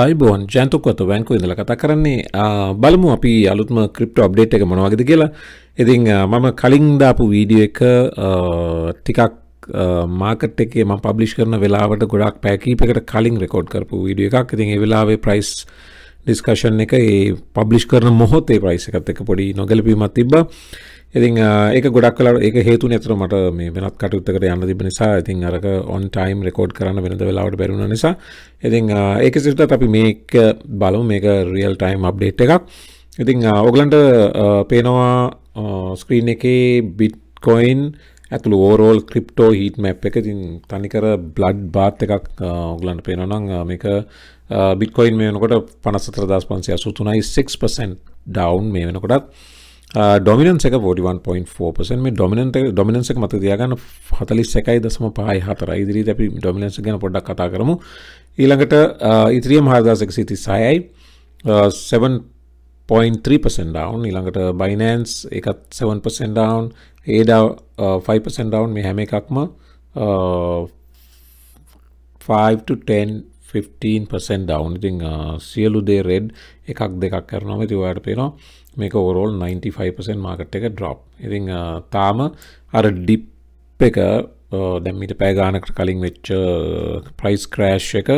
අයිබෝන් ජන්තුකොත් වැංකු ඉඳල කතා කරන්නේ බලමු අපි අලුත්ම ක්‍රිප්ට අප්ඩේට් එක මොනවගද කියලා ඉතින් මම කලින් දාපු වීඩියෝ එක ටිකක් මාකට් එකේ මම පබ්ලිෂ් කරන වෙලාවට ගොඩක් පැකීපකට කලින් රෙකෝඩ් කරපු වීඩියෝ එකක් ඉතින් ඒ වෙලාවේ ප්‍රයිස් ඩිස්කෂන් එක ඒ පබ්ලිෂ් කරන මොහොතේ ප්‍රයිස් එකත් එක පොඩි නොගැලපීමක් තිබ්බා ඉතින් ඒක ගොඩක් කලා ඒක හේතු නැතර මට මේ වෙනත් කටයුත්තකට යන්න තිබෙන නිසා ඉතින් අරක on time record කරන්න වෙනද වෙලාවට බැරි වුණා නිසා ඉතින් ඒක සිරිතත් අපි මේක බලමු මේක real time update එකක් ඉතින් ඔයගලන්ට පේනවා screen එකේ bitcoin ඇතුළු ඕරෝල් ක්‍රිප්ටෝ හිට මැප් එක තින් තනිකර බ්ලඩ් බාත් එකක් ඔගලන්ට පේනොනං මේක බික්කොයින් මේ වෙනකොට පනසතර දස් පන්සිය සුතුනයි 6% ඩවන්් මේ වෙනකොටත් ඩොමිනන්ස එක 41.4% මේ ඩොමිනන්ට් ඩොමිනන්ස් එක මත තියාගන්න 41.5 ඉදිරියට අපි ඩොමිනන්ස් ගැන පොඩ්ඩක් කතා කරමු ඊළඟට ඉත්‍රියම් 4136යි 7.3% down ඊළඟට Binance එකත් 7% down ADA 5% down මේ හැම එකක්ම 5 to 10 15% down ඉතින් සියලු දේ රෙඩ් එකක් දෙකක් කරනවා ඉතින් ඔයාලට පේනවා මේක ඕරෝල් 95% මාකට් එක ඩ්‍රොප් ඉතිං තාම අර ඩිප් එක දැම්මිට පෑගානකට කලින් වෙච්ච ප්‍රයිස් ක්‍රෑශ් එක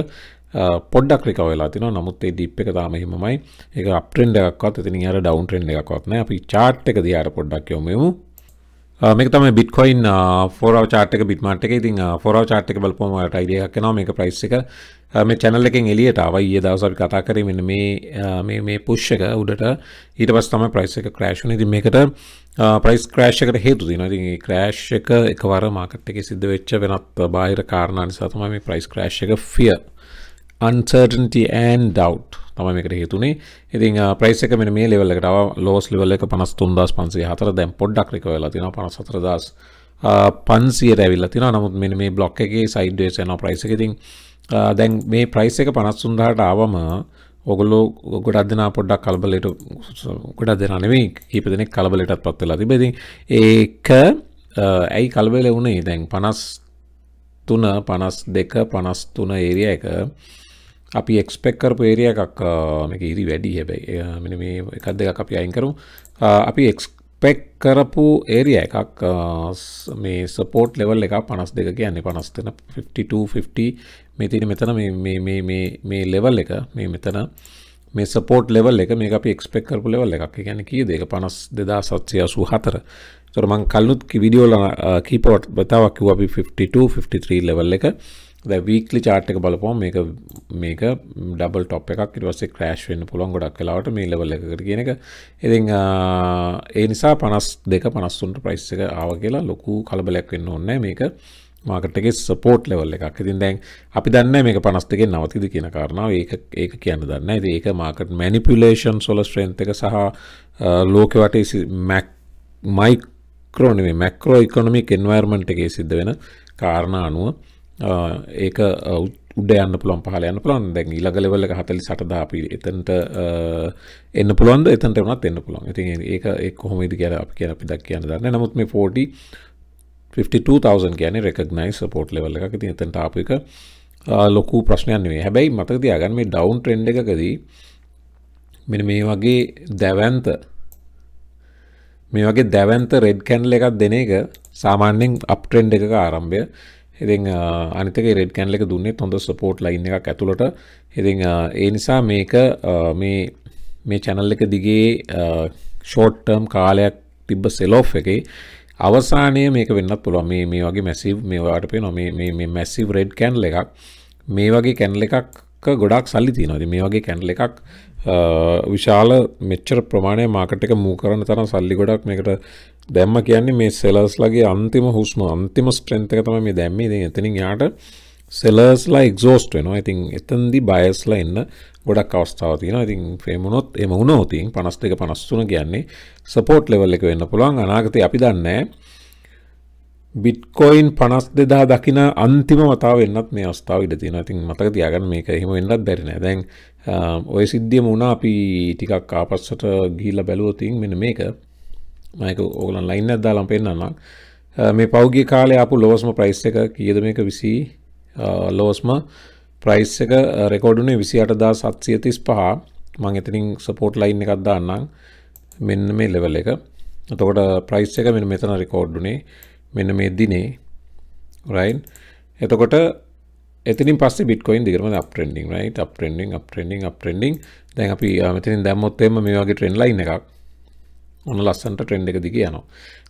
පොඩ්ඩක් රික වෙලා තින නමුත් ඒ දිප් එක තාම හිමයි එක අපටෙන්ඩ එකක්වත් ඉතින් අර ඩවන්ට්‍රෙන්ඩ එකක්වත්න අපි චාට් එක දිහාර පොඩ්ඩක් යොමමු මේක තම බිට්කොයින් ෆෝරව චාටක බිට්මාට් එක ඉතින් ෆෝරව චාට් එක බලපුවම ඔයාලට අයිඩියා එකක් එනවා මේක ප්‍රයිස් එක මේ channel එකෙන් එළියට ආවා ඊයේ දවස් අපි කතා කරේ මෙන්න මේ මේ මේ push එක උඩට ඊට පස්සේ තමයි ප්‍රයිස් එක ක්‍රෑෂ් වුනේ ඉතින් මේකට ප්‍රයිස් ක්‍රෑෂ් එකට හේතු තියෙනවා ඉතින් මේ ක්‍රෑෂ් එක එකවර මාකට් එකේ සිද්ධ වෙච්ච වෙනත් බාහිර කාරණා නිසා තමයි මේ ප්‍රයිස් ක්‍රෑෂ් එක fear uncertainty and doubt තම මේකට හිතුනේ ඉතින් ප්‍රයිස් එක මෙන්න මේ ලෙවල් එකට ආවා ලෝස් ලෙවල් එක 53504 දැන් පොඩ්ඩක් රිකවර් වෙලා තියෙනවා 57000 500ට ඇවිල්ලා තියෙනවා නමුත් මෙන්න මේ බ්ලොක් එකේ සයිඩ් වේස් යනවා ප්‍රයිස් එක ඉතින් දැන් මේ ප්‍රයිස් එක 53000ට ආවම ඔගොල්ලෝ ගොඩක් දෙනා පොඩ්ඩක් කලබලයට ගොඩක් දෙනා නෙමෙයි කීප දෙනෙක් කලබලයටත් පත් වෙලා තිබේ. ඉතින් ඒක ඇයි කලබල වුනේ? දැන් 53 52 53 ඒරියා එක අපි එක්ස්පෙක් කරපු ඒරිය එකක් මේක ඉරි වැඩි හැබැයි මෙන මේ එකක් දෙක අපි අයින් කරමු අපි එක්ස්පෙක් කරපු ඒරිය එකක් මේ සපෝට් ලෙවල් එක පනස් දෙක කියන්නේ පනස් දෙන 52 මේ තියෙන මෙතන මේ ලෙවල් එක මේ මෙතන මේ සපෝට් ලෙවල් එක මේ අපි එක්ස්පෙක් කරපු ලෙවල් එකක් කියන්නේ කී දෙක පනස් දෙදා සත්සය අසු හතර තොර මං කල්නුත් විඩියෝල කීපවට බතාවක් කිව්ව අපි 52 53 ලෙවල් එක ද වීක්ලි චාට්ක බලපොම මේක මේක ඩබල් ටොප් එකක් ඉටවස්සේ ක්‍රෑශ් වෙන්න පුළොන් ගොඩක් කලාවට මේ ලවල එකට කියන එක ඉති ඒ නිසා පනස් දෙක පනස්සුන්ට ප්‍රයිස් එක ආව කියලා ලොකු කලබලයක් වෙන්න ඔන්න මේක මාකටගේ සපෝට් ලෙවල් එකක් ඉතින් දැන් අපි දන්න මේක පනස්තකෙන් නවතිද කියන කාරණාව ඒක ඒක කියන්න දන්න ඇති ඒක මාකට මැනිපිලේෂන් සොල ස්ට්‍රේන්තක සහ ලෝකවට මැක් මයික්‍රෝනමි මැක්‍රෝ ඉකොනමික් එන්වර්මන්ට් එකේ සිද්ධ වෙන කාරණ අනුව ඒක උඩ යන්න පුළොන් පහල යන්න පුළොන් දැන් ඉලගලවල්ල හතලි සටදා අපි එතන්ට එන්න පුළොන්ද එතන්ට වනත් එන්න පුළොන් ඉති ඒ එක් කොහොමේද කියල අප කියන පිදක් කියන්න දන්න නමුත් මේ 42,000 කියන රෙකගනයි සපෝට් ලෙවල්ල එක ති එතන්ට අපික ලොකු ප්‍රශ්නයන් වේ හැබැයි මතක තියාගන්න මේ ඩවන් ට්‍රෙන්ඩ් එකකදී මෙ මේ වගේ දැවන්ත මේ වගේ දැවන්ත රෙඩ් කැන්ල එකක් දෙන එක සාමාන්‍යෙන් අප්ට්‍රෙන්ඩ් එක ආරම්භය ඉති අනිතක රෙඩ් කැන්ල එක දුන්නේ හොඳ සපෝට් ලයින්න එකක් ඇතුළට ඉති ඒ නිසා මේක මේ මේ චැනල් එක දිගේ ෂෝට්ටර්ම් කාලයක් තිබ්බ සෙලෝ් එකේ අවසානය මේක වෙන්නත් පුළුව මේ මේ වගේ මැසිව් මේවාට පේ නො මේ මැසිව් රෙඩ් කැන්ල එකක් මේ වගේ කැන්ල එකක් ගොඩක් සල්ලි තියනොද මේ වගේ කැන්ල එකක් විශාල මෙච්චර ප්‍රමාණය මාකට එක මූ කරන තරම් සල්ලි ගොඩක් මේකට දැම්ම කියන්නේ මේ සෙලස්ලගේ අන්තිම හුස්ම අන්තිම ස්ට්‍රෙන්තක තම මේ දැම්මේ දී එතනින් යාට සෙලර්ස්ලා එක්සෝස්ට වෙනවා ඉතින් එතන්දි බයස්ලා එන්න ගොඩක් අවස්ථාව තියෙනවා ඉතින් ප්‍රේමුණොත් එම වුණොත් ඉතින් 52 53 කියන්නේ සපෝට් ලෙවල් එක වෙන්න පුළුවන් අනාගතේ අපි දන්නේ නැහැ බිට්කොයින් පනස් දෙදා දකින අන්තිම මතාව වෙන්නත් මේ අස්ථාව ඉඩ තියෙන ඉතින් මතක තියාගන්න මේක එහෙම වෙන්නත් බැරින දැන් ඔය සිද්ධිය මුණ අපි ටිකක් ආපස්සට ගිහිල්ල බැලුවතින් මෙන මේක මයක ඕගලන් ලයින් ඇද්දාලම් පෙන්න්නම් මේ පෞගගේ කාලය අපපු ලෝස්ම ප්‍රයිස් එක කියද මේක විසි ලෝස්ම ප්‍රයිස් එක රෙකෝඩුනේ විසි අටදා සත්සිය තිස් පහ මං එතනින් සපෝට් ලයින් එකක් දාන්නම් මෙන්න මේ ලෙවල් එක තකොට ප්‍රයිස් එක මෙ මෙතන රෙකෝඩ්ඩුනේ මෙන්න මේ දිනේ රයින් එතකොට එතින් පස් බිටකොයින් දිගරම අපටෙන්ඩිං රයි අපටෙන්ඩිං අපටෙන්ඩිං අපටෙන්ඩිං දැන් අපි මෙතින් දැම්මොත්තේම මේ වගේ ට්‍රෙන් ලයින් එකක් ඔන්න ලස්සන්ට ට්‍රෙන්ඩ් එක දිග යනවා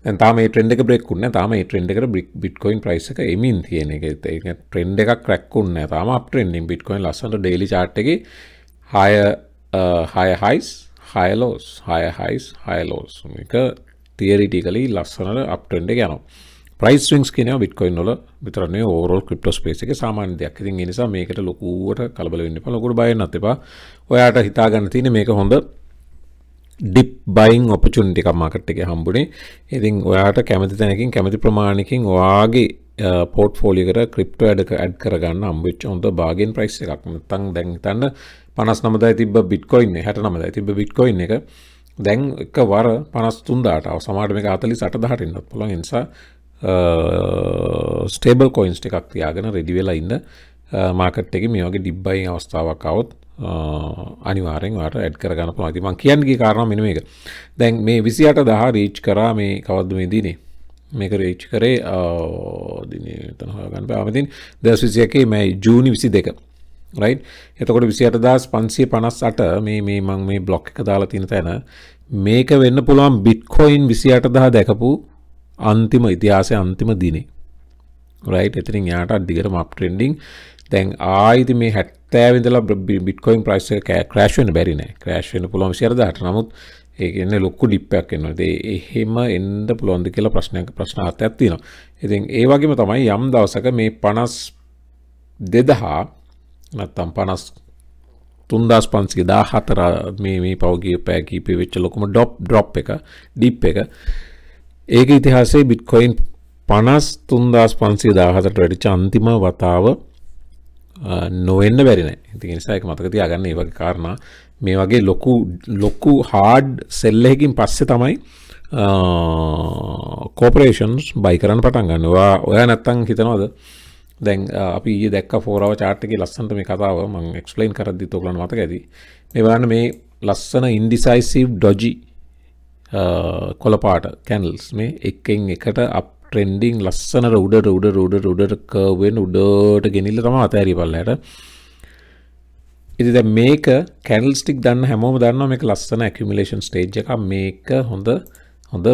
දැන් තාම මේ ට්‍රෙන්ඩ් එක බ්‍රේක් වුණේ තාම මේ ට්‍රෙන්ඩ් එකට බිට්කොයින් ප්‍රයිස් එක එමින් තියෙන එක ඒක ට්‍රෙන්ඩ් එකක් ක්‍රැක් වුණේ තාම අප් ට්‍රෙන්ඩින් බිට්කොයින් ලස්සනට ඩේලි chart එකේ high high highs high lows high highs high lows මේක theoretically ලස්සනට අප් ට්‍රෙන්ඩ් එක යනවා ප්‍රයිස් විංස් කියන විට්කොයින් වල විතරනේ ඕවරෝල් ක්‍රිප්ටෝ ස්පේස් එකේ සාමාන්‍ය දෙයක්. ඉතින් ඒ නිසා මේකට ලොකුවට කලබල වෙන්න එපා. ලොකුට බය වෙන්නත් එපා. ඔයාට හිතා ගන්න තියෙන්නේ මේක හොඳ ඩිප් බයින් ඔපචුනිටි එකක් මාකට් එකේ හම්බුනේ. ඉතින් ඔයාට කැමති තැනකින් කැමති ප්‍රමාණයකින් ඔයාගේ පෝට්ෆෝලියෝ එකට ක්‍රිප්ටෝ ඇඩ් ඇඩ් කරගන්න හම්බෙච්ච හොඳ බාගෙන් ප්‍රයිස් එකක්. නැත්තම් දැන් හිතන්න 59000 තිබ්බ බිට්කොයින් එක 69000 තිබ්බ බිට්කොයින් එක දැන් එක වර 53000ට සමහරට මේක 48000ට ඉන්නත් පුළුවන්. ඒ නිසා ස්ටේබල් කොයින්ස් එකක් තියාගෙන රෙඩිවෙලා ඉන්න මාකට් එක මේ වගේ ඩිබ්බයි අවස්ථාවක්කවත් අනිවාරෙන් වාට ඇඩ් කරගන්න පුළුවන් ඉතින් මම කියන්නේ කාරණා මෙන්න මේක දැන් මේ 28000 රීච් කරා මේ කවද්ද මේ දිනේ මේක රීච් කරේ දිනේ එතන හොයාගන්න බෑ අවදින් 2021 මේ ජූනි 22 රයිට් එතකොට 28558 මේ මේ මම මේ බ්ලොක් එක දාලා තියෙන තැන මේක වෙන්න පුළුවන් බිට්කොයින් 28000 දැකපු අන්තිම ඉතිහාසය අන්තිම දිනේ රයිට් එතිරින් යාට අධිකරම අප්ටෙන්ඩිං දැන් ආයිති මේ හැත්තෑවිදලා බිට්කොයින් ප්‍රයිස ක්‍රේශ්වෙන බැරිනෑ ක්‍රේශ්වෙන පුළොම සිරදාට නමුත් ඒන්න ලොක්කු ඩිප්පයක් එන්නවදේ එහෙම එන්ඩ පුළොන්ද කියලා ප්‍රශ්නයක ප්‍රශ්නාත ඇත්තිනවා ඉතින් ඒ වගේම තමයි යම් දවසක මේ පනස් දෙදහා නැත්තම් පනස් තුන්දස් පන්සිගේ දා හතර මේ පවගේ පෑකීපේ වෙච්ච ලොකුම ඩොප් ඩොප් එක ඩිප් එක ඒක ඉතිහාසේ බිට්කොයින් පනස් තුන්දස් පන්සේ දාහතට වැඩිච අන්තිම වතාව නොවෙන්න බැරින ඉති නිසායක මතකති අගන්න ඒ වගේ කාරණ මේ වගේ ලොකු ලොක්කු හාඩ් සෙල්ලහකින් පස්සෙ තමයි කෝපරේෂන්ස් බයි කරන්න පටන් ගන්නවා ඔය නැත්තං හිතනවද දැන් අපි දැක් ෝරව චාටක ලස්සන්ට මේ කතාව මං එක්ස්ලයින් කරදදි තොකලන මතක ඇති මෙවාන මේ ලස්සන ඉන්ඩිසයිසිව් ඩොජී Uh, කොළපාට කැනල්ස් මේ එකෙන් එකට අප ට්‍රෙන්ඩිං ලස්සනට උඩට උඩ උඩට උඩට කවෙන් උඩට ගෙනිල්ල තම අතෑරි පල්ලට ඉතිද මේක කැනල්ස්ටික් දන්න හැමෝම දන්න මේ ලස්සන ඇකමිලේෂන් ස්ටේජ් එක මේක හොඳ හොඳ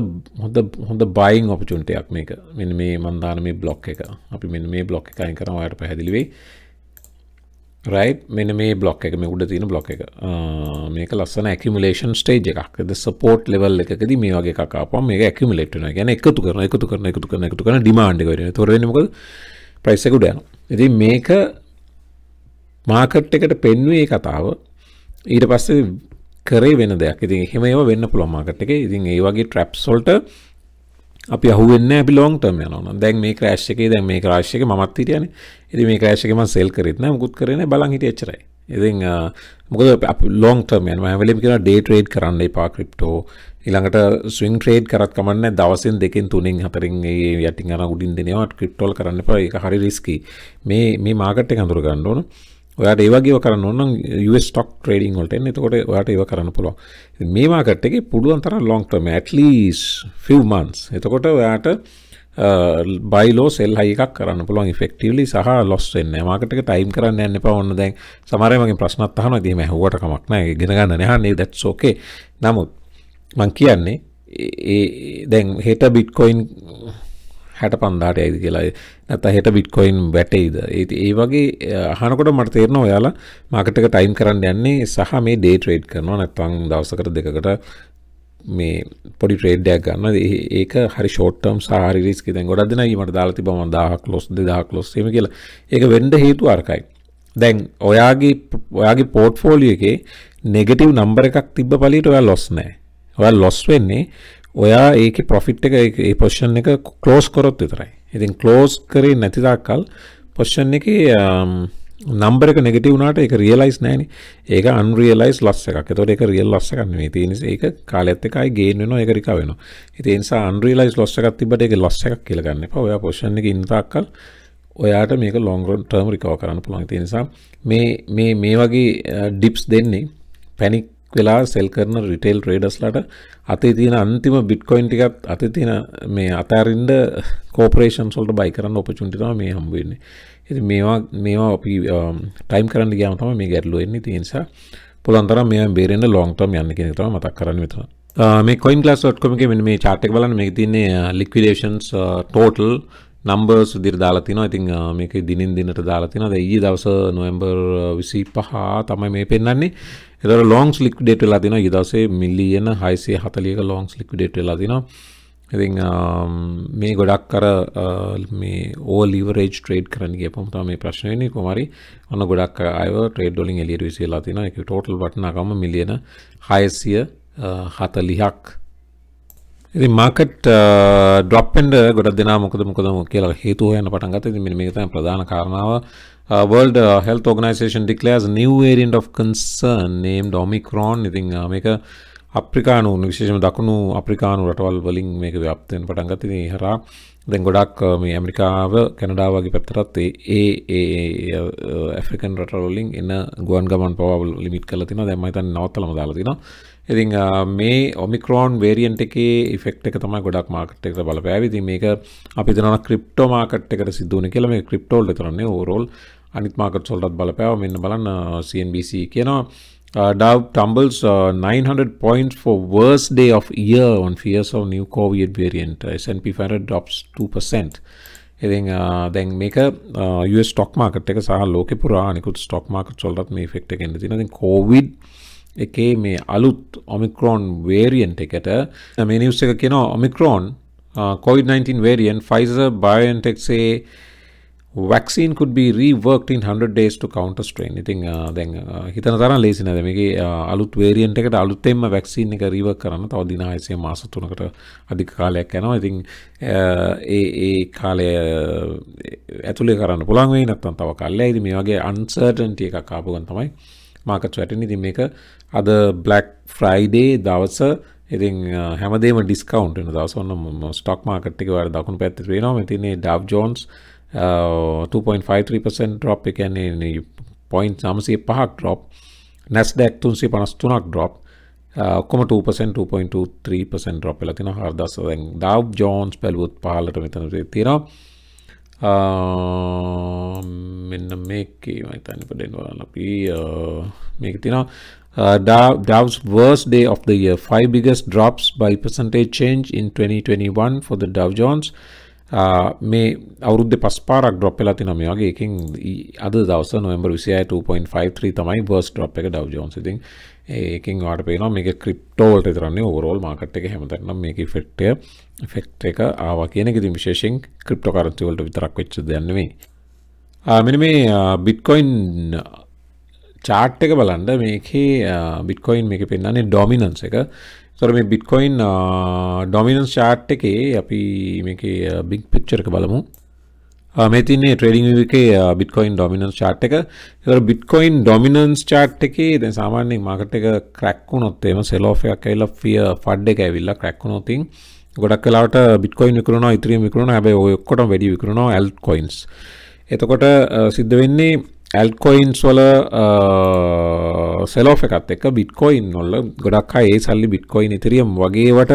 හොඳ හොඳ බයින් ඔපචුන්ටයක් මේක මෙ මේ මන්දාන මේ බ්ලොක් එක අපි මෙ මේ බ්ලොක් එකයින් කරනවායට පැහැදිලිවේ රයි් මෙන මේ බ්ලොක් එක මේ උඩ තියෙන බ්ලොක් එක මේක ලස්සන ඇකිමලේෂන් ස්ටේජ් එකක් ද සපෝට් ලෙවල් එකද මේ වගේ කකාපම් මේ ඇකිමලේට්න ගැන එකතු කරන එකතු කරන එකතු කරන එකතු කරන ඩිමාන්ඩ් කරන තොරෙනමක ප්‍රයිස්සකුඩ යන ඇති මේක මාකට් එකට පෙන්වේ කතාව ඊට පස්සේ කරේ වෙන දෙයක් ඉතින් එහෙම ඒව වෙන්න පුළුවන් මාකට් එක ඉතින් ඒ වගේ ට්‍රැප් සොල්ට අපි අහුවෙන්න අපි ලොන් ටර්ම් යනවා දැන් මේ ක්‍රෑෂ් එකේ දැන් මේ ක්‍රෑෂ් එකේ මමත් හිටියානේ ඉතින් මේ ක්‍රෑෂ් එකේ මම සෙල් කරෙත් නෑ මුකුත් කරේ නෑ බලන් හිටිය එච්චරයි ඉතින් මොකද ලොන් ටර්ම් යනවා හැම කියන ඩේ ට්‍රේඩ් කරන්න එපා ක්‍රිප්ටෝ ඊළඟට ස්විං ට්‍රේඩ් කරත් කමන්න දවසින් දෙකින් තුනින් හතරින් ඒ යටින් අර උඩින් දෙනවා ක්‍රිප්ටෝල් කරන්න එපා ඒක හරි රිස්කි මේ මේ මාකට් එක අඳුර ගන්න ඕන ඔයාට ඒවගේ කරන්න ඔන්න ස්ටොක් ට්‍රේඩිං වලට එතකොට ඔයාට ඒව කරන්න පුළුවන් මේ මාකට් එකේ පුළුවන් තරම් long term at least few months එතකොට ඔයාට බයිලෝ සෙල් හයිකක් කරන්න පුළුවන් ෆෙක්ටවලි සහ ලොස් වෙන්න මාකටක ටයිම් කරන්න යන්න පවන්න දැන් සමරයමගේ ප්‍රශ්නත් අහන දීම හුවට කමක්නෑ ගෙනගන්න නහන්නේ දැත්සෝකේ නමුත් මං කියන්නේ ඒ දැන් හෙට බිට්කොයින් හැට පන්දාට ඇයිද කියලා නැත හෙට බිට්කොයින් වැටයිද ඒති ඒ වගේ අහනකොට මට තේරන ඔයාලා මකටක ටයිම් කරන්න යන්නේ සහ මේ ඩේ ට්‍රේඩ් කරනවා නැත්තං දවසකට දෙකට මේ පොඩි ට්‍රේඩ්ඩයක් ගන්න ඒක හරි ෂෝටම් සාරිරිස්ක තැන් ගොඩක් දෙන මට දාලති බම දාහක් ලොස් දෙදාක් ලොස්සේම කියලා ඒක වෙන්ඩ හේතු අරකයි දැන් ඔයාගේ ඔයාගේ පෝට්ෆෝලිය එකේ නෙගටව් නම්බර එකක් තිබ්බ පලිට ඔයා ලොස් නෑ ඔයා ලොස් වෙන්නේ ඔයා ඒක පොෆිට් එක ඒ පොෂන් එක කලෝස් කොරොත් විතරයි ඉතින් කලෝස් කරේ නැතිදාකල් පොෂන් um, එක නම්බර එක නෙගටි වුණට එක රියලයිස් නෑන ඒක අන්රියලයිස් ලස්ස එකක් තොට එක රියල් ලස්ස කන්නේ තිනිස ඒක කාලඇත්ත එකයි ගේනෙන එක රිකා වෙන ඉතින්සා අන්රියලයිස් ලොස්ස එකක් තිබට එක ලස්ස එකක් කියලගන්න පවයා පොෂණ එක ඉන්තාක්කල් ඔයාට මේක ලොංගරන් ටර්ම් රිකව කරන්න පුළන් තිනිසා මේ මේ වගේ ඩිප්ස් uh, දෙන්නේ පැනික් වෙලා සෙල් කරන රිටේල් ට්‍රේඩස්ලට අතේ තියෙන අන්තිම බිට්කොයින් ටිකත් අත තියෙන මේ අතෑරින්ඩ කෝපරේෂන් සොල්ට බයි කරන්න ඔපචුන්ටිතම මේ හම්බවෙන්නේ ඇති මේවා මේවා අපි ටයිම් um, කරන්න ගයාමතම මේ ගැටලුවෙන්නේ තිනිසා පුළන්තර මේ බේරෙන්න්න ලොන්ටම් යන්න කෙනෙතව මතක් කරන්න විතවා මේ කොයින් ලස් ොට්කොම මෙ මේ චාටක් බලන්න මේ තින්නේ ලික්විඩේෂන්ස් ටෝටල් නම්බර් සුදිර දාලතින ඉතින් මේක දිනින් දිනට දාලතින ද ඒ දවස නොවම්බර් විසි පහා තමයි මේ පෙන්න්නේ එදර ලොංස් ලික්ඩේට ලදින ඉදසේ මිල්ලියන හයිසේ හතලියක ලොංස් ලික්ඩේට ලදින ඉති මේ ගොඩක් කර ඕලිවරේජ් ට්‍රේඩ් කරනගේ පොමතම මේ ප්‍රශ්නයනය කොමරි ඔන්න ගොඩක් අයව ට්‍රේඩ් ඩොලින් එලියට විසේ ලතින එක ටෝටල් වටනාගම මිලියන හයසිය හතලිහක් ඉති මාකට් ඩොප්ෙන්ඩ ගොඩ දෙනා මොකද මොකදම කියලා හේතුව යන පටන් ගත ඉතින් මේක තමයි ප්‍රධාන කාරණාව uh, World uh, Health Organization declares new variant of concern named Omicron ඉතින් uh, මේක අප්‍රිකානු විශේෂම දකුණු අප්‍රිකානු රටවල් වලින් මේක ව්‍යාප්ත වෙන පටන් ගත්තා ඉතින් හරහා දැන් ගොඩක් මේ ඇමරිකාව කැනඩා වගේ පැත්තටත් ඒ ඒ ඇෆ්‍රිකන් රටවල් වලින් එන ගුවන් ගමන් පවා ලිමිට් කරලා තිනවා දැන් මම හිතන්නේ නවත්තලම දාලා තිනවා ඉතින් මේ ඔමිකරෝන් වේරියන්ට එකේ ෆෙක්් එක තම ගොඩක් මාකට එකට බල පැවිදි මේක අපි දන ක්‍රිප්ටෝ මාකට් එකට සිදුවන කියල මේ ක්‍රිප්ටෝල් තරන්නේ ඕරෝල් අනිත් මාකට සොල්ටත් බලපෑව මෙන්න බලන්න CNBC කියනවා Dow tumbles uh, 900 points for worst day of year on fears of new COVID variant. S&P 500 drops 2%. ඉතින් දැන් මේක US stock market එක සහ ලෝකෙ පුරා අනිකුත් stock market වලටත් මේ effect එක එන්න තියෙනවා. ඉතින් COVID එකේ මේ අලුත් ඔමික්‍රෝන් වේරියන්ට එකට මේ නිවස් එක කියෙන Omicron COVID-19 variant Pfizer BioNTech say vaccine could be reworked in 100 days to counter strain. ඉතින් දැන් හිතන තරම් ලේසි නේද මේකේ අලුත් variant එකට අලුතෙන්ම vaccine එක rework කරන්න තව දින 600 මාස 3කට අධික කාලයක් යනවා. ඉතින් ඒ ඒ කාලය ඇතුලේ කරන්න පුළුවන් වෙයි නැත්නම් තව කාලයක්. ඉතින් මේ වගේ uncertainty එකක් ආපු ගමන් තමයි මාකට් වැටන ඉතින් මේක අද බ්ලක් ෆ්‍රයිඩේ දවස ඉතින් හැමදේම ඩිස්කවන්් වෙන දවස ඔන්න ස්ටොක් මාකට් එක වල දකුණු පැත්තට වෙනවා තිනේ ඩව් ජෝන්ස් 2.53% drop එක කියන්නේ 0.905ක් drop Nasdaq 353ක් drop ඔක්කොම 2% 2.23% drop වෙලා තිනවා හරි දවස දැන් Dow Jones බැලුවොත් පහළට මෙතන තියෙනවා මෙන්න මේකේ මතන්න පඩෙන්වාල අපි මේක තිනවා Dow's worst day of the year. Five biggest drops by percentage change in 2021 for the Dow Jones. මේ අවුරුද්ධ පස් පාරක් ඩොප් වෙලා තින මේ වගේ එකින් අද දවස නොවැම්බර් 26 2.53 තමයි බර්ස් ඩොප් එක Dow Jones ඉතින් ඒකින් වාට පේන මේක ක්‍රිප්ටෝල් තරන්නේ ඕරෝල් මාකට් එක හැමතැනම් මේක ෆෙට්ටය ෆෙක්ට් එක ආවා කියන ඉති විශේෂෙන් ක්‍රිප්ට කරන්තිවලට විතරක් වෙච්ච දයන්නවේ මෙනි මේ බිට්කොයින් චාට් එක බලන්ඩ මේකේ බිට්කොයින් මේක පෙන්න්නන්නේ ඩොමිනන්ස එක තොර මේ බිට්කොයින් ඩොමිනන්ස් චාට් එකේ අපි මේක බිග් පික්්චරක බලමු මේ තින්නේ ට්‍රේඩින් එකේ බිට්කොයින් ඩොමිනන්ස් chart එක. ඒතර බිට්කොයින් ඩොමිනන්ස් chart එකේ දැන් සාමාන්‍යයෙන් මාකට් එක ක්‍රැක් වුණොත් එහෙම sell off එකක් ඇවිල්ලා fear FUD එක ඇවිල්ලා ක්‍රැක් වුණොත් ගොඩක් වෙලාවට බිට්කොයින් විකුණනවා, ඉතිරියම් විකුණනවා. හැබැයි ඔය ඔක්කොටම වැඩි විකුණනවා alt coins. එතකොට සිද්ධ වෙන්නේ ඇල්කොයින්ස් වල සෙලෝෆ එකත් එක බිට්කොයින් නොල්ල ගොඩක් අය ඒ සල්ලි බිට්කොයින් ඉතිරියම් වගේවට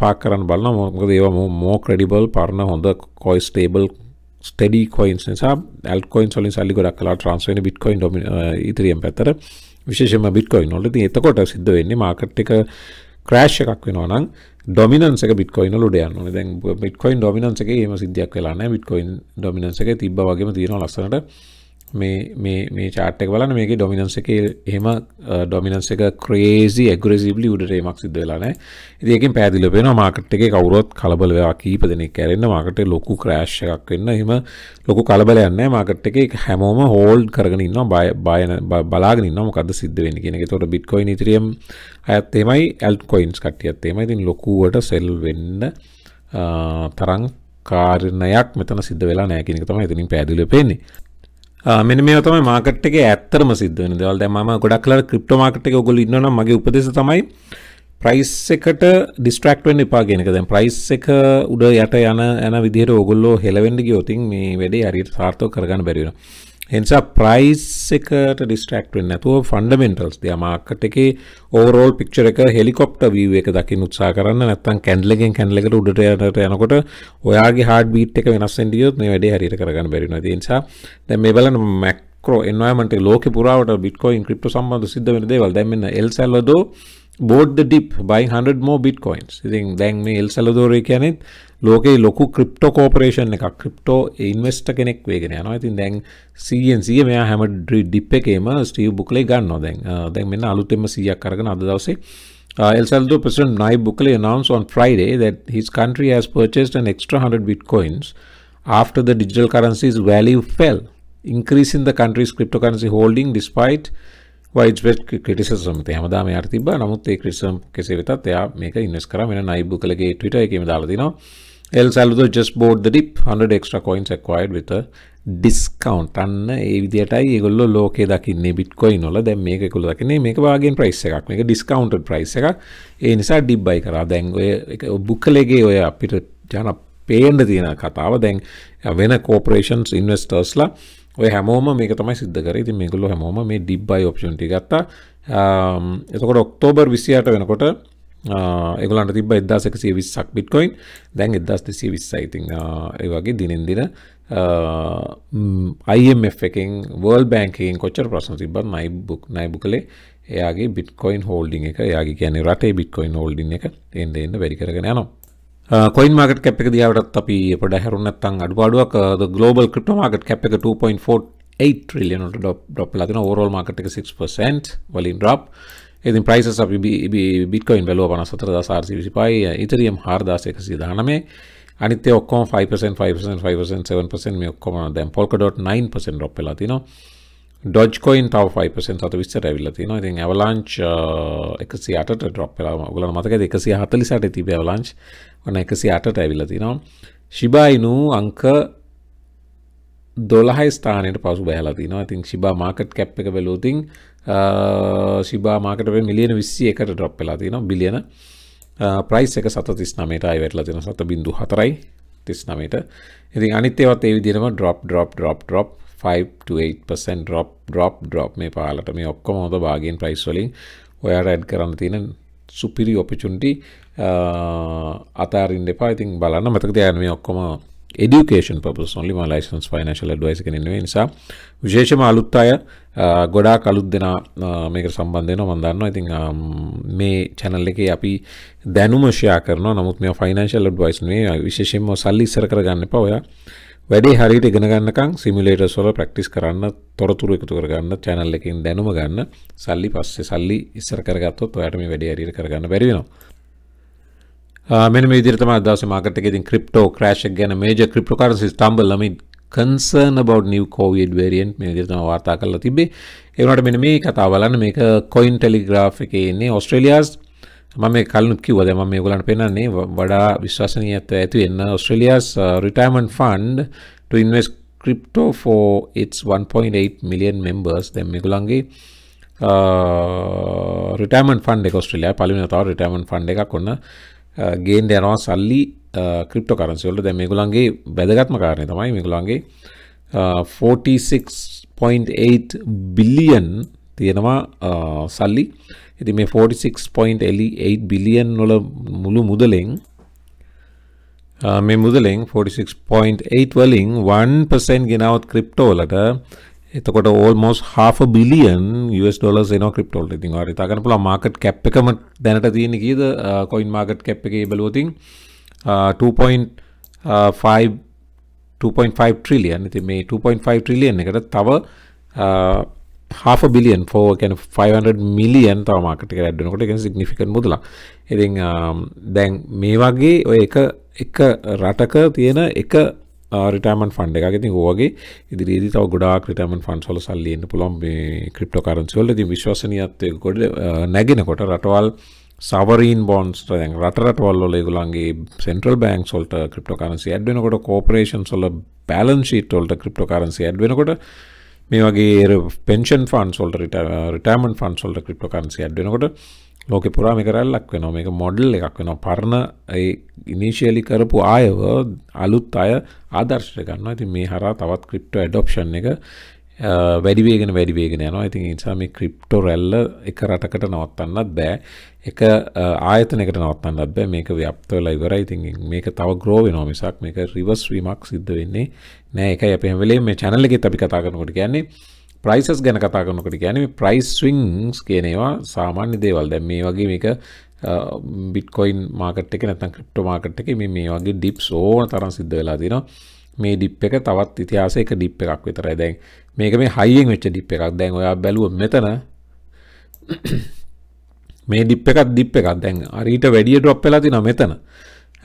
පාක් කරන්න බලන මොකද ඒවා මෝ ක්‍රඩිබල් පරණ හොඳ කොයිස් ටේබල් ස්ටඩි කොයින්ස් නිසා ඇල්කොයින් සොලින් සල්ලි ගොඩක් කලා ට්‍රන්ස්වෙන බිට්කොයින් ොම ඉතිරියම් පැතර විශේෂම බිට්කොයින් නොල ති එතකොට සිද්ධ වෙන්නේ මාකට් එක ක්‍රෑශ් එකක් වෙනවානම් ඩොමිනන්සක බිට්කොයින ලොඩයන්න ඕන දැන් බිට්කොයින් ඩොමිනන්සක ඒම සිද්ධියක් වෙලාන බිට්කොයින් ඩොමිනන්සක තිබ වගේම තියෙන ලස්සනට මේ චාටක බලන මේක ඩොමිනන්ස එක එහෙම ඩොමිනන්ස uh, එක ක්‍රේසි ඇගරසිබලි උඩටේමක් සිද්ධ වෙලානෑ ඒකින් පැදිලබෙන මාකට එක කවුරොත් කලබලවා කීප දෙනෙක් කැරෙන්න්න මාකට ලොකු ක්‍රෑශ් එකක් වෙන්න එහෙම ලොකු කලබලයන්න මාකට එක හැමෝම හෝල්ඩ් කරගෙනන්න බය බයන බලාගෙනන්න මොකද සිද්ධ වෙන කියෙනෙ තොට බිට්කොයි නිතරියම් ඇත්තේමයි ඇල්ට කොයින්ස් කටියත්තේම ඉතින් ලොකුවට සෙල් වෙන්න uh, තරං කාරණයක් මෙතන සිද්ධ වෙලා නෑකිනක තම ඉතිනින් පැදිල පෙන්නේ මෙන මේ තම මාකට් එක ඇත්තරම සිද්ධන දෙවල් දැ ම ගොඩක් කල ක්‍රිප්ට මාකට් එක ගොල ඉන්නවා මගේ උපදෙස තමයි ප්‍රයිස් එකට ඩිස්ට්‍රක්ටෙන් එපාගෙනක දැන් ප්‍රයිස් එක උඩ යට යන යන විදිහට ඔගොල්ලෝ හෙලවෙන්ඩ ගියෝතින් මේ වැඩේ හරියට සාර්ථක කරගන්න බැරිවෙනවා එනිසා ප්‍රයිස් එකට ඩිස්ට්‍රක්ට වෙන්න ඇතුව ෆන්ඩමෙන්ටල්ස් දෙය මාකට එකේ ඕරෝල් පික්චර එක හෙලිකොප්ට වීව එක දකිින් උත්සා කරන්න නැත්තන් කැන්ඩලගෙන් කැන්ලෙකට උඩට යනකොට ඔයාගේ හාඩ බීට් එක වෙනස්සෙන්ටියොත් මේ වැඩේ හරිර කරගන්න බැරින නිසා දැ මේ බලන මැක්කෝ එන්වමට ලෝක පුරාවට බිට්කෝ ඉන්ක්‍රිප්ට සම්බඳ සිද්ධ වෙන දේවල් දැමන්න එල්සල්ලදෝ bought the dip buying 100 more bitcoins. ඉතින් දැන් මේ එල් සැලදෝරේ කියනෙත් ලෝකේ ලොකු ක්‍රිප්ටෝ කෝපරේෂන් එකක් ක්‍රිප්ටෝ ඉන්වස්ට කෙනෙක් වේගෙන යනවා. ඉතින් දැන් 100න් 100 මෙයා හැම ඩිප් එකේම ස්ටීව් බුක්ලේ ගන්නවා දැන්. දැන් මෙන්න අලුතෙන්ම 100ක් අරගෙන අද දවසේ Uh, El Salvador President Nayib Bukele announced on Friday that his country has purchased an extra 100 bitcoins after the digital currency's value fell, increasing the country's cryptocurrency holding despite වයිඩ්බෙට් ක්‍රටිසම් හමදාම යට තිබ නමුත් ඒ ක්‍රිසම් කෙසේ වෙතත් එයා මේක ඉන්නස් කරම වෙන නයිබු කළගේ ටවිට එකම දාලදිනවා El Salvador just bought dip 100 එක්ට කොයින්ස් එක්වයිඩ් විත ඩිස්කවන්් අන්න ඒ විදිටයි ඒගොල්ල ලෝක දකින්නේ බිට්කොයි නොල දැ මේක කුල දකින්නේ මේක වාගේ ප්‍රයිස් එකක් මේ ඩිස්කවන්ට ප්‍රයිස් එක ඒ නිසා ඩිබ්බයි කරා දැන් ඔය බුක්කලගේ ඔය අපිට ජන පේන්ඩ තියෙන කතාව දැන් වෙන කෝපරේෂන්ස් ඉන්වස්ටර්ස්ලා ඔය හැමෝම මේක තමයි සිද්ධ කර ඉතින් මේගොල්ලො හැමෝම මේ ඩිබ්බයි ඔප්ෂන්ටි ගත්තා එතකොට ඔක්තෝබර් විසියාට වෙනකොට එකලන්ට තිබ එදදාසක සිය විස්සක් බිට්කොයින් දැන් එදස්ති සිය විස්සයිතිං ඒ වගේ දිනෙන්දින අයිF එකෙන් වර්ල් බෑන්කෙන් කොච්චර ප්‍රශ්න තිබ නයි බුක් නයිබු කළේ එයාගේ බිට්කොයින් හෝල්ඩිං එක යාගේ කියන රටේ බිට්කොයින් හෝල්ඩින් එක එන්න එන්න වැඩි කරගෙන යනවා කොයින් මාගට කැප් එක දියාවටත් අපි පොඩ හැරුණනත්තං අඩුපාඩුවක් ගලෝබල් ක්‍රිප්ට මාගට කැප් එක 2.48 ට්‍රිලියනට ඩොප් ලතින ඕරෝල් මාකට එක 6% වලින් ඩ්‍රොප් ඉතින් ප්‍රයිසස් අපි බිට්කොයින් වැලුව 57425යි ඉතරියම් 4119 අනිත් ඒ ඔක්කොම 5% 5% 5% 7% මේ ඔක්කොම දැන් polkadot 9% ඩ්‍රොප් වෙලා තිනවා ඩොජ්කොයින් තව 5% අත විස්තර ඇවිල්ලා තිනවා. ඉතින් Avalanche 108ට uh, drop වෙලා ඔයගොල්ලෝ මතකද 148 තිබ්බ Avalanche ඔන්න එකසි අටට ඇවිල්ල තිනවා ශිබායිනු අංක දොලහයි ස්ථානයට පසු බැහලතිනවා ඉතින් ශිබා මාකට් කැප් එක බැලූතින් ශිබා මාකට මිලියන විස්සි එකට ඩොප් වෙලා තින බිලියන ප්‍රයිස් එක සත තිස් නමට අයි වැටලා තින සත බිඳු හතරයි තිස් නමට ඉතින් අනිත්‍යවත් ඒ විදිරම drop drop drop drop 5 drop drop drop මේ පාලට මේ ඔක්කොම හොඳ භාගෙන් ප්‍රයිස් වලින් ඔයා රැඩ් කරන්න තියෙන සුපිරි ඔපිචුන්ටි අතාරින් දෙපාතින් බලන්න මතක දයන මේ ඔක්කොම ඩියකේන් පපස් ොලි ලයිසන්ස් ෆනශල ඩයිස කනෙන නිසා විශේෂම අලුත් අය ගොඩා කලුත් දෙෙන මේක සම්බන්ධයන මන්දන්න ඉතින් මේ චැනල් එක අපි දැනුමශයා කරන නමුත් මේ ෆයිනශල ඩවයිස්නේ විශේෂෙන්ම සල්ලි සර කරගන්න පවයා වැඩේ හරියට ගෙනගන්නකං සිමිලේටස් වල ප්‍රක්ටිස් කරන්න තොරතුරු එකතු කරගන්න චැනල් එකින් දැනුම ගන්න සල්ලි පස්සේ සල්ලි ඉස්සර කරගත්තොත් ඔයාට මේ වැඩේ හරියට කරගන්න බැරි වෙනවා මෙන්න මේ විදිහට තමයි අදවසේ මාකට් එකේ ඉතින් ක්‍රිප්ටෝ ක්‍රෑෂ් එක ගැන major crypto currency stumble I mean concern බව නිව කෝවිඩ් වරියන් මේදිතම වාර්තා කරලා තිබේ ඒවට මෙන මේ කතා බලන්න මේක කොයින් ටෙලිග්‍රාෆ් එක එන්නේ ඔස්ට්‍රලියස් මම මේ කලනුත් කිව්වද මම මේගොල්ලන්ට පෙන්නන්නේ වඩා විශ්වසනීයත්වය ඇති වෙන්න ඔස්ට්‍රේලියාස් uh, retirement fund to invest crypto for its 1.8 million members දැන් මේගොල්ලන්ගේ uh, retirement fund එක ඔස්ට්‍රේලියාවේ පළවෙනි තව retirement fund එකක් ඔන්න ගේන්න uh, යනවා සල්ලි crypto currency වලට දැන් මේගොල්ලන්ගේ වැදගත්ම කාරණේ තමයි මේගොල්ලන්ගේ 46.8 billion තියෙනවා සල්ලි ඇති මේ 46.8 බිලියන් නොල මුළු මුදලෙන් මේ මුදලෙන් 46.8 වලින් 1% ගෙනාවත් ක්‍රිප්ටෝලට එතකොට ඕල්මෝස් හාෆ බිලියන් ස් ොල න ක්‍රප්ටෝල් ඉතින් හරි තගන පුල මාකට් කැප් එකම දැනට තියෙන කියද කොයින් මාකට් කැප් එක බලෝතින් 2.5 ට්‍රිලියන් ඇති මේ 2.5 ට්‍රිලියන් එකට තව half a billion for kind of 500 million තව මාකට් එකට ඇඩ් වෙනකොට ඒක significant මුදලක්. ඉතින් um, දැන් මේ වගේ ඔය එක එක රටක තියෙන එක රිටමන් ෆන්ඩ එක ඉතින් ඕවගේ ඉදිරියේදී තව ගොඩාක් රිටමන් ෆන්ඩ්ස් වල සල්ලි එන්න පුළුවන් මේ ක්‍රිප්ටෝ කරන්සි වල ඉතින් විශ්වසනීයත්වය ගොඩ uh, නැගෙනකොට රටවල් සවරීන් බොන්ස් දැන් රට රටවල් වල ඒගොල්ලන්ගේ සෙන්ට්‍රල් බැංක්ස් වලට ක්‍රිප්ටෝ කරන්සි ඇඩ් වෙනකොට කෝපරේෂන්ස් වල බැලන්ස් ෂීට් වලට ක්‍රිප්ටෝ කරන්සි ඇඩ් වෙනකොට මේ වගේ පෙන්ෂන් ෆන් සොල්ට රිටමන් ෆන් සොල්ට ක්‍රිප්ට කරන්සි අඩ්ඩනකොට ලෝක පුරාම කරල්ලක් වෙනවා මේක මොඩල් එකක් වෙනවා පරණ ඉනිශියලි කරපු ආයව අලුත් අය ආදර්ශය ගන්න ඇති මේ හරා තවත් ක්‍රිප්ට ඩොප්ෂන් එක වැඩිවේගෙන වැඩිවේගෙන යනවා ඉතින් නිසාම ක්‍රිප්ටෝ රැල්ල එක රටකට නවත්තන්නත් බෑ එක ආයතනකට නවත්තන්නත් බෑ මේක ව්‍යප්ත වෙලා ඉවරයි ඉතින් මේක තව ග්‍රෝ වෙනවා මිසක් මේක රිවර්ස් වීමක් සිද්ධ වෙන්නේ නෑ ඒකයි අපි හැම වෙලේම මේ channel එකෙත් අපි කතා කරනකොට කියන්නේ ප්‍රයිසස් ගැන කතා කරනකොට කියන්නේ මේ ප්‍රයිස් ස්විංග්ස් කියන ඒවා සාමාන්‍ය දේවල් දැන් මේ වගේ මේක බිට්කොයින් මාකට් එක නැත්නම් ක්‍රිප්ටෝ මාකට් එකේ මේ මේ වගේ ඩිප්ස් ඕන තරම් සිද්ධ වෙලා තියෙනවා මේ ඩිප් එක තවත් ඉතිහාසයක ඩිප් එකක් විතරයි දැන් මේක මේ හයිෙන් වෙච්ච ඩිප් එකක් දැන් ඔයා බැලුව මෙතන මේ ඩිප් එකත් ඩිප් එකක් දැන් අරීට වැඩිය ඩොප් වෙලා තිනා මෙතන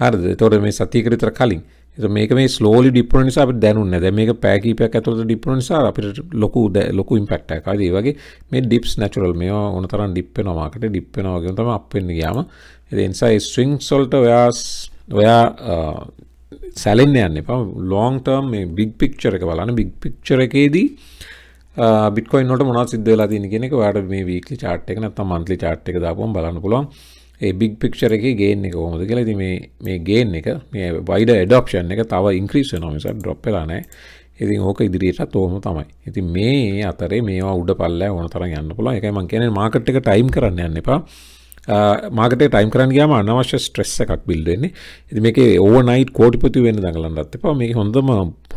හරිද එතකොට මේ සතියකට විතර කලින් එතකොට මේක මේ ස්ලෝලි ඩිප් වෙන නිසා අපිට දැනුන්නේ නැහැ දැන් මේක පෑ කීපයක් ඇතුළත ඩිප් වෙන නිසා අපිට ලොකු ලොකු ඉම්පැක්ට් එකක් ආයි ඒ වගේ මේ ඩිප්ස් නැචරල් මේවා ඕන තරම් ඩිප් වෙනවා මාකට ඩිප් වෙනවා වගේම තමයි අප් වෙන්න ගියාම ඒ නිසා ස්ට්‍රින්ග්ස් වලට ඔයා ඔයා සැලෙන්න්න යන්න එප ලෝන්ටර්ම් මේ බිග් පික්චර එක බලන බිග් පික්චර එකේදී බිටකොයි නොට මොනා සිද්ධලා තින කෙනෙක වැඩ මේ වීකලි චාට් එක නැත්තම් මන්ත්‍රි චාට් එක දාපුවම බලන්න පුළුවන් ඒ බිග් පික්ෂර එක ගේන්න එක හොමද කියලා ති මේ ගේන් එක මේ වයිඩ ඩක්ෂන් එක තව ඉංක්‍රීස් නොමිස ඩොප්පලානෑ ඉතින් ඕක ඉදිරියටත් ඕහම තමයි ඉතින් මේ අතරේ මේවා උඩ පල්ල ඕන තර යන්න පුළ එකමන් කියන මාකට් එක ටයිම් කරන්න යන්න එපා මාකට ටයිම් කරන් ගයාම අනවශ්‍ය ස්ට්‍රෙස් එකක් බිල්ඩෙන්නේ ඇති මේක ඕනයි කෝටිපති වෙන දඟලන්නත් එපා මේ හොඳම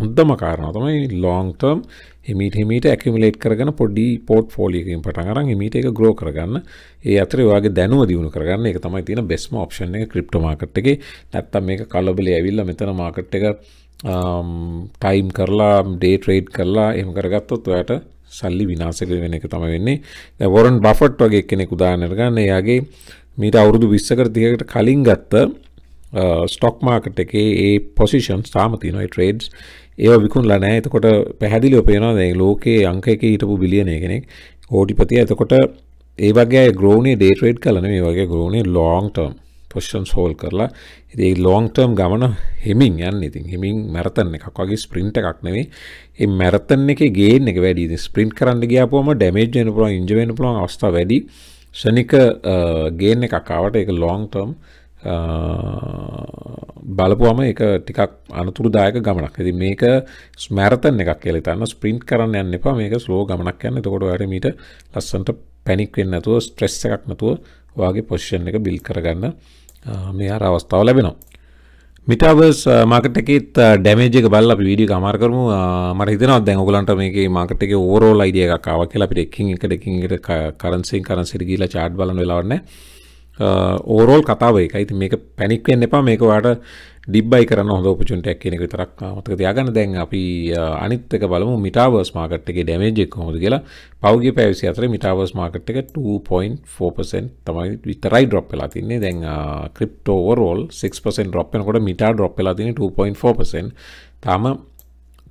හොඳම කාරණ තමයි ලෝන්තර්ම් හිමිට හිමිට ඇකමලේට් කරගන පොඩි පෝට් ෆෝලියකින් පටන් අරන් හිමිට එක ග්‍රෝ කරගන්න ඒ අතර වගේ දැනුව දියුණු කරගන්න එක තමයි තියෙන බෙස්ම ඔප්ෂන් එක ක්‍රිප්ට මාකට් එකේ නැත්තම් මේක කලබලේ ඇවිල්ලා මෙතන මාකට් එක ටයිම් කරලා ඩේ ට්‍රේඩ් කරලා එහෙම කරගත්තොත් ඔයාට සල්ලි විනාසක වෙන එක තම වෙන්නේ දැ වොරන් බෆට් වගේ කෙනෙක් උදානරගන්න එයාගේ මීට අවුරුදු විස්සකර දිකට කලින් ගත්ත ස්ටොක් මාකට එකේ ඒ පොසිෂන් සාමතිනොයි ට්‍රේඩ්ස් ඒ විකුල්ලා නෑ එතකොට පැහැදිලි ඔපේනවා දැ ලෝකයේ අංක එක හිටපු බිලියනය කෙනෙක් ඕටිපතිය එතකොට ඒ වගේ ග්‍රෝනේ ඩේටරේඩ් කලන මේ වගේ ග්‍රෝනේ ලෝන්ටර්ම් පොෂන් සෝල් කරලා ඒ ලෝන්ටර්ම් ගමන හෙමින් යන්න ඉතින් හෙමින් මැරතන් එකක් වගේ ස්ප්‍රින්ට් එකක් නෙවේ ඒ මැරතන් එක ගේන එක වැඩි ස්ප්‍රින්ට් කරන්න ගියාපුවම ඩැමේජ් වෙන පුළුවන් ඉන්ජර් වෙන පුළුවන් අවස්ථා වැඩි ෂනික ගේන් එකක් ආවට ඒක ලෝන්ටර්ම් බලපුවම එක ටිකක් අනතුරුදායක ගමනක් ඇති මේක ස්මැරතන් එකක් කෙලෙතන්න ස්ප්‍රින්ට් කරන්න යන්න එපා මේක ස්ලෝ ගමනක් යන්න තකොට වැරමීට ලස්සන්ට පැනික් වෙන්න ඇතුව ස්ට්‍රෙස් එකක් නැතුව වගේ පොෂ්ෂන් එක බිල් කරගන්න මේ අර අවස්ථාව ලැබෙනවා. මිටවර්ස් මාකට් එකේත් ඩැමේජ් එක බලලා අපි වීඩියෝ එක අමාර කරමු. මට හිතෙනවා දැන් ඔයගලන්ට මේකේ මාකට් එකේ ඕවරෝල් අයිඩියා එකක් ආවා කියලා අපිට එකකින් එක දෙකකින් එක කරන්සිෙන් කරන්සිට ගිහිල්ලා chart බලන්න වෙලාවක් නැහැ. ඕවරෝල් කතාව ඒකයි. ඉතින් මේක පැනික් වෙන්න එපා. මේක ඔයාලට ඩිබ්බයි කරන්න හොඳ පපචුන්ටක් කෙනෙක විතරක් මතක තියාගන්න දැන් අපි අනිත්තක බලමු මිටාවර්ස් මාකට්ගේ ඩැමේජෙක් හොද කියලා පවගේ පැවිසි අතර මිටාවර්ස් මාකට් එක 2.4% තමයි විතරයි ඩොප් වෙලා තින්නේ දැන් ක්‍රිප්ටෝවරෝල් 6% ඩොප් වෙනකොට මිටා ඩොප් වෙලා තින්නේ 2.4% තාම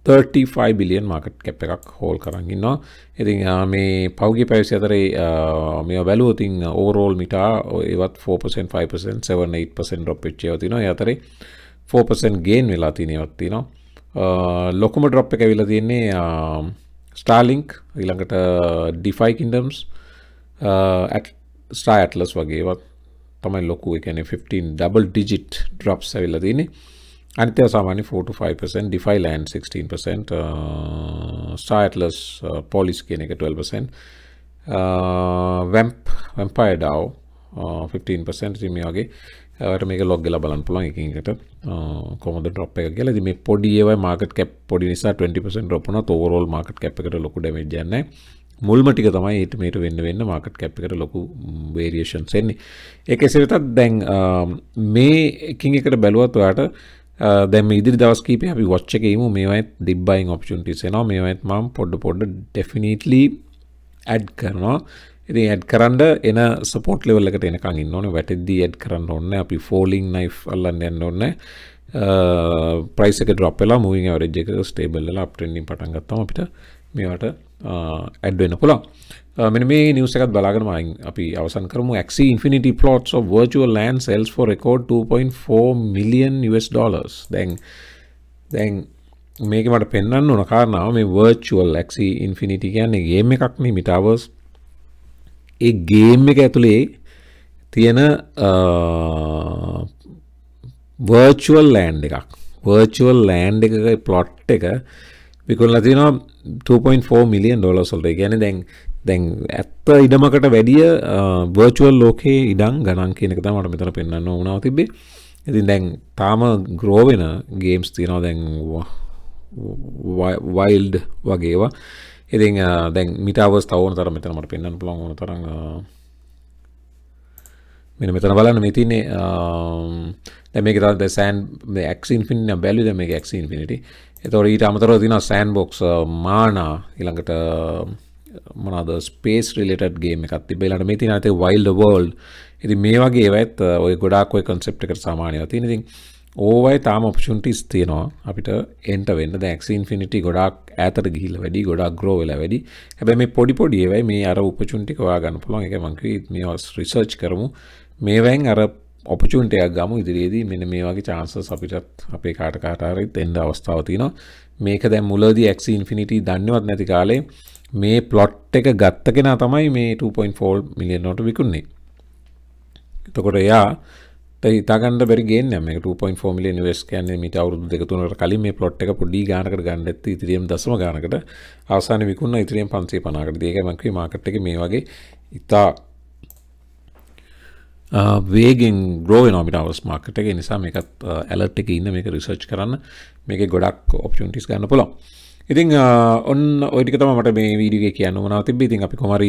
35 බිලියන් මාකට් කැප් එකක් හෝල් කරගන්නවා ඉතින් මේ පෞගි පැවිසි අතරේ මේ වැලුවතින් ඕරෝල් මිටා ඒවත් 4% 5% 7 8% ඩොප් වෙච්චේව තිනවා ඒ අතරේ ෆෝපසන් ගේන් වෙලා තිනයොත් තිනවා ලොකුම ඩ්‍රොප් එක විල තියන්නේ ස්ටාලිංක් ඊළඟට ඩිෆයි කින්ඩම්ස් ස්ටා ඇටලස් වගේවත් තමයි ලොකු එකන 15 ඩබල් ඩිජිට් ඩ්‍රොප් ඇවිල්ල තින්නේ අනිත්‍ය සාමාන්‍ය 4-5% DeFi Land 16% Star Atlas Polis කියන එක 12% වැම්ප වැම්පයි ඩව් 15% සිමියෝගේ ඇවට මේක ලොග්ගල බලන් පුලන් එකට කොමද ටොප් එක කියල මේ පොඩි ඒව මාකට කැප් පොඩි නිසා 20% රොපන තෝරෝල් මාකට කැප් එකට ලොකු ඩැමේජ් යන්නේ මුල්මටික තමයි ඒට මේට වෙන්න වෙන්න මාකට කැප් එකට ලොකු වේරියේෂන් එන්නේ ඒක එසේ වෙතත් දැන් මේ එකින් එකට බැලුවත් ඔයාට දැම ඉදිරි දවස්කීපය අපි වච්ච එකීම මේවයිත් දිබ්බයින් ඔප්ෂන්ටිස් එනවා මේවයිත් මම පොඩ්ඩ පොඩ්ඩ ඩෙෆිනිටලි ඇඩ් කරනවා ඉති ඇඩ් කරන්ඩ එන සපෝට් ලෙවල්ලකට එනකං ඉන්නඕන වැටෙද්දී ඇඩ් කරන්න ඔන්න අපි ෆෝලිං නයි අල්ලන්න යන්න ඔන්න ප්‍රයිසක ඩොප්ලා මුවින් වරජ් එක ස්ටේබල්ල අපටෙන්ඩින් පටන්ගත්තම අපිට මේවට ඇඩ්වෙන්න පුළා මෙන මේ නිවසකත් බලාගනමයින් අපි අවසන් කරම ක් ඉන්ිනිි පලොට් virtual land sales for record 2.4 million US dollars දැන් දැන් මේක මට පෙන්න්න ඕන කාරනාව මේ virtual ක් ඉන්ෆිනිටි කියන්නේ ගේම එකක්නේ මිටවර්ස් ඒ ගේම් එක ඇතුළේ තියෙන වර්චුවල් ලෑන්් එකක් වර්චුවල් ලෑන්් එක පලොට් එක විකුල්ල තින 2.4 මිලියන් ඩොල සොල්ට ගැන දැන් දැන් ඇත්ත ඉඩමකට වැඩිය වර්චුවල් ලෝකයේ ඉඩම් ගණන් කියනකත මට මෙතර පෙන්න්න උනාව තිබේ ඇති දැන් තාම ග්‍රෝවෙන ගේම්ස් තියෙනවා දැන් වයිල්ඩ් වගේවා ඉතින් දැන් මිටවස් තවන තර මෙතනමට පෙන්න්න පුලන් ඕන තරග මෙන මෙතන බලන්න මෙතින්නේ දැමක තද සෑන් ක්සින් පින්න බැලි දෙම ක්සින් පිනිට එතවට ඊට අමතර තින සෑන් බොක්ස් මානා ඉළඟට මොනද ස්පේස් රිලටඩ් ගේ එකක් තිබේලට මේ තින ඇතේ වයිල්ඩ වෝල් ඉති මේ වගේ ඇත් ඔය ගොඩක් ඔය කොන්සෙප්ට කර සාමානය තිනතින් ඕවයි තාම ඔපෂුන්ටිස් තියෙනවා අපිට එන්ට වෙන්න දැක්සින් ෆිනිටි ගොඩක් ඇතට ගිහිල වැඩි ගොඩක් ග්‍රෝ වෙලා වැඩි හැබැ මේ පොඩි පොඩියවයි මේ අර උපචුන්ටික වා ගන්න පුළොන් එක මංකී මේ රිසර්ච් කරමු මේවැන් අර ඔපචුන්ටයක් ගම ඉදිරියේදී මෙන මේ වගේ චාන්සස් අපිටත් අපේ කාට කාටාරත් එන්ඩ අවස්ථාව තියෙනවා මේක දැ මුලදී ඇක්සින් ෆිනිටි දන්නවත් නැති කාලේ මේ පලොට් එක ගත්ත කෙන තමයි මේ 2.4 මිලියන් නොට විකුන්නේ එතකොට එයා ඉතාගන්න බැරිගේ ම 2.4 මිලියන වස් කන මට අවුදු දෙක තුනට කලින් මේ පොට් එක පොඩි ගානකට ගන්න ඇත්ත ඉතිරියම් දසම ගානකට ආසාන විකුණ ඉතිරියම් පන්සේ පනාකට දේක මක්වේ මාකට් එක මේ වගේ ඉතා වේගෙන් ග්‍රෝ නොමිටවස් මාකට එක නිසා මේකත් ඇලට් එක ඉන්න මේක රිසර්ච් කරන්න මේක ගොඩක් ඔප්ටිස් ගන්න පුළොන් ඉතිං ඔන්න ඔයිටිකතම මට මේ වීඩිය කියන්න වන තිබ ඉතින් අපි කොමරි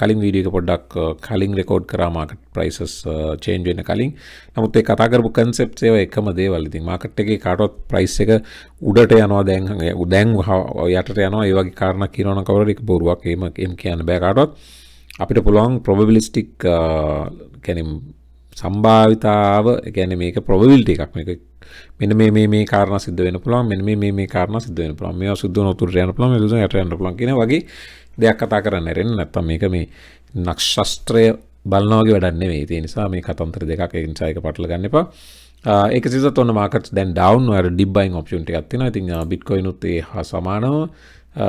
කලින් වීඩියක පොඩ්ඩක් කලින් රෙකෝඩ් කරාමාකට ප්‍රයිසස් චේන්ජ වෙන කලින් නමුත් ඒ කතාකරපු කන්සෙප් සේව එකම දේවල් ඉතින් මාකට් එකේ කාටවත් ප්‍රයිස් එක උඩට යනවා දැන් උදැන් යටට යනවා ඒවගේ කාරණ කියනවන කවරෙක් බොරුවක් ඒම එම් කියන්න බෑකාටත් අපිට පුළුවන් ප්‍රොබබිලිස්ටික් කැනම් සම්භාවිතාව ගැන මේක ප්‍රබවිල්ට එකක් මේක මෙන මේ මේ කාරණ සිද වෙන පුළන් මෙ මේ මේ කාරණ සිද වෙන පුළන් මේ සුද්ද නොතුර යන පුළන් ස යටයන්න පුළන් කියන වගේ දෙයක් කතා කරන්න රෙන් නැත්තම් මේක මේ නක්ෂස්ත්‍රය බලනවාගේ වැඩන්නේ මේ තිය නිසා මේ කතන්තර දෙකක් එකින්සායක පටල ගන්න එපා ඒක සිත ඔන්න මාකට දැන් ඩවන් ඩිබයින් ඔප්ෂන්ට ගත්තින ඉතින් බිට්කොයිනුත්තේ හා සමානව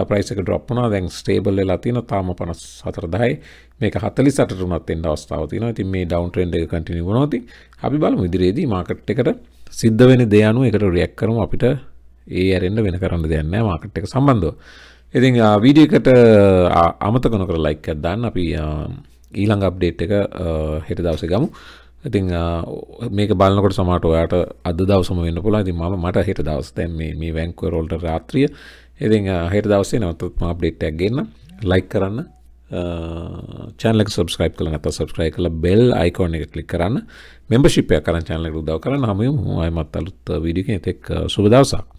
ප්‍රයිසක uh, ඩොප්නා දැන් ස්ටේබල් වෙලා තියෙන තාම පනස් හතරදහයි මේක හතලි සට වුනත් එන්න අවස්ථාව තියෙනවා ඉතින් මේ ඩවුන් ට්‍රෙන්ඩ් එක කන්ටිනියු වුණොත් අපි බලමු ඉදිරියේදී මාකට් එකට සිද්ධ වෙන දේ අනුව එකට රියැක්ට් කරමු අපිට ඒ ඇරෙන්න වෙන කරන්න දෙයක් නැහැ මාකට් එක සම්බන්ධව ඉතින් වීඩියෝ uh, එකට uh, අමතක නොකර ලයික් එකක් දාන්න අපි ඊළඟ අප්ඩේට් එක හෙට දවසේ ගමු ඉතිං මේක බලන්නකොට සමට ඔයාට අද දවසම වෙන්න පුලා ඉතින් ම මට හිට දවස් දැන් මේ වැංකුව රෝල්ට රාත්‍රිය ඉතින් හෙට දවසේ නවතත්ම අප්ඩේට්ටයක් ගන්න ලයි කරන්න චැනලක් සබස්ක්‍රයිප් කළ නත සබස්ක්‍රයි කළ බෙල් අයිකෝන එක කලික් කරන්න මෙම ශිපය කර චැනලක උදව කරන්න හමයම හමයමත් අලුත් විඩික එතෙක් සුබදවසක්